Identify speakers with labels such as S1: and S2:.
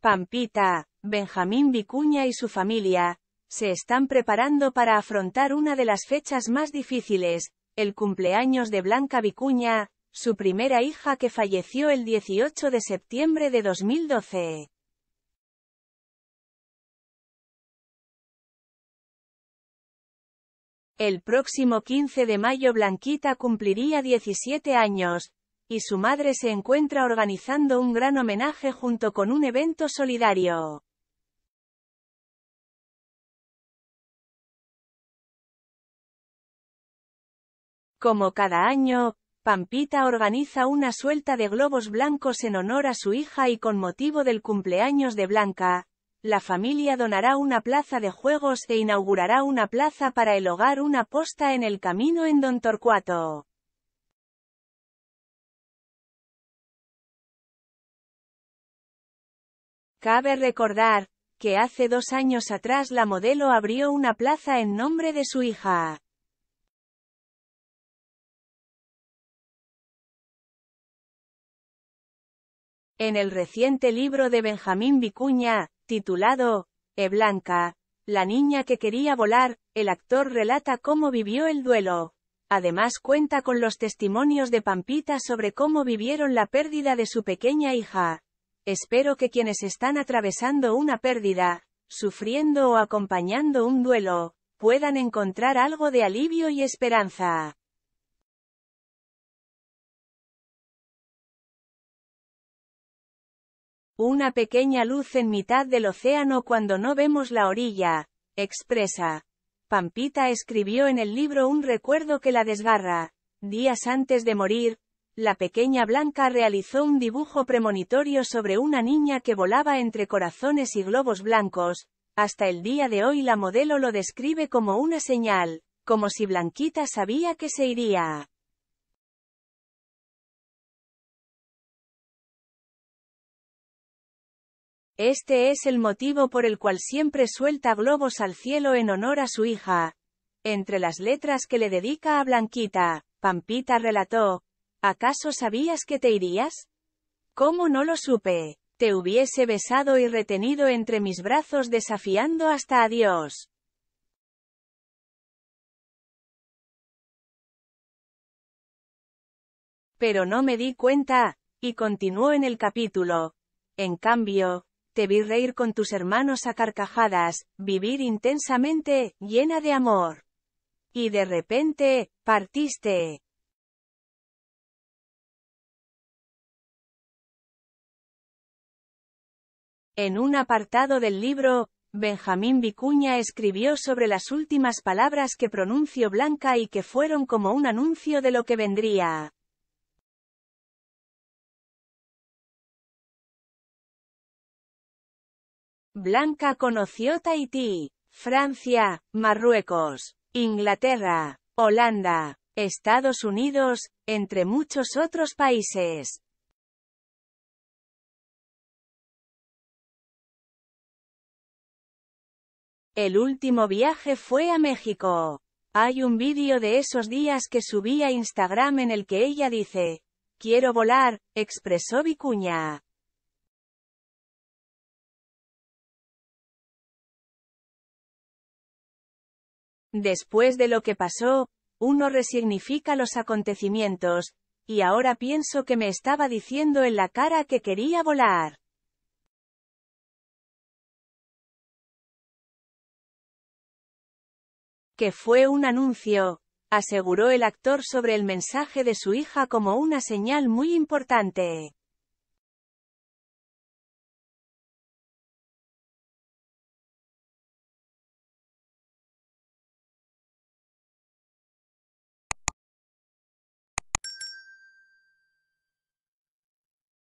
S1: Pampita, Benjamín Vicuña y su familia, se están preparando para afrontar una de las fechas más difíciles, el cumpleaños de Blanca Vicuña, su primera hija que falleció el 18 de septiembre de 2012. El próximo 15 de mayo Blanquita cumpliría 17 años, y su madre se encuentra organizando un gran homenaje junto con un evento solidario. Como cada año, Pampita organiza una suelta de globos blancos en honor a su hija y con motivo del cumpleaños de Blanca, la familia donará una plaza de juegos e inaugurará una plaza para el hogar una posta en el camino en Don Torcuato. Cabe recordar, que hace dos años atrás la modelo abrió una plaza en nombre de su hija. En el reciente libro de Benjamín Vicuña, titulado, E Blanca, la niña que quería volar, el actor relata cómo vivió el duelo. Además cuenta con los testimonios de Pampita sobre cómo vivieron la pérdida de su pequeña hija. Espero que quienes están atravesando una pérdida, sufriendo o acompañando un duelo, puedan encontrar algo de alivio y esperanza. Una pequeña luz en mitad del océano cuando no vemos la orilla, expresa. Pampita escribió en el libro Un recuerdo que la desgarra, días antes de morir, la pequeña Blanca realizó un dibujo premonitorio sobre una niña que volaba entre corazones y globos blancos, hasta el día de hoy la modelo lo describe como una señal, como si Blanquita sabía que se iría. Este es el motivo por el cual siempre suelta globos al cielo en honor a su hija. Entre las letras que le dedica a Blanquita, Pampita relató, ¿Acaso sabías que te irías? ¿Cómo no lo supe? Te hubiese besado y retenido entre mis brazos desafiando hasta adiós. Pero no me di cuenta, y continuó en el capítulo. En cambio, te vi reír con tus hermanos a carcajadas, vivir intensamente, llena de amor. Y de repente, partiste. En un apartado del libro, Benjamín Vicuña escribió sobre las últimas palabras que pronunció Blanca y que fueron como un anuncio de lo que vendría. Blanca conoció Tahití, Francia, Marruecos, Inglaterra, Holanda, Estados Unidos, entre muchos otros países. El último viaje fue a México. Hay un vídeo de esos días que subí a Instagram en el que ella dice, quiero volar, expresó Vicuña. Después de lo que pasó, uno resignifica los acontecimientos, y ahora pienso que me estaba diciendo en la cara que quería volar. que fue un anuncio, aseguró el actor sobre el mensaje de su hija como una señal muy importante.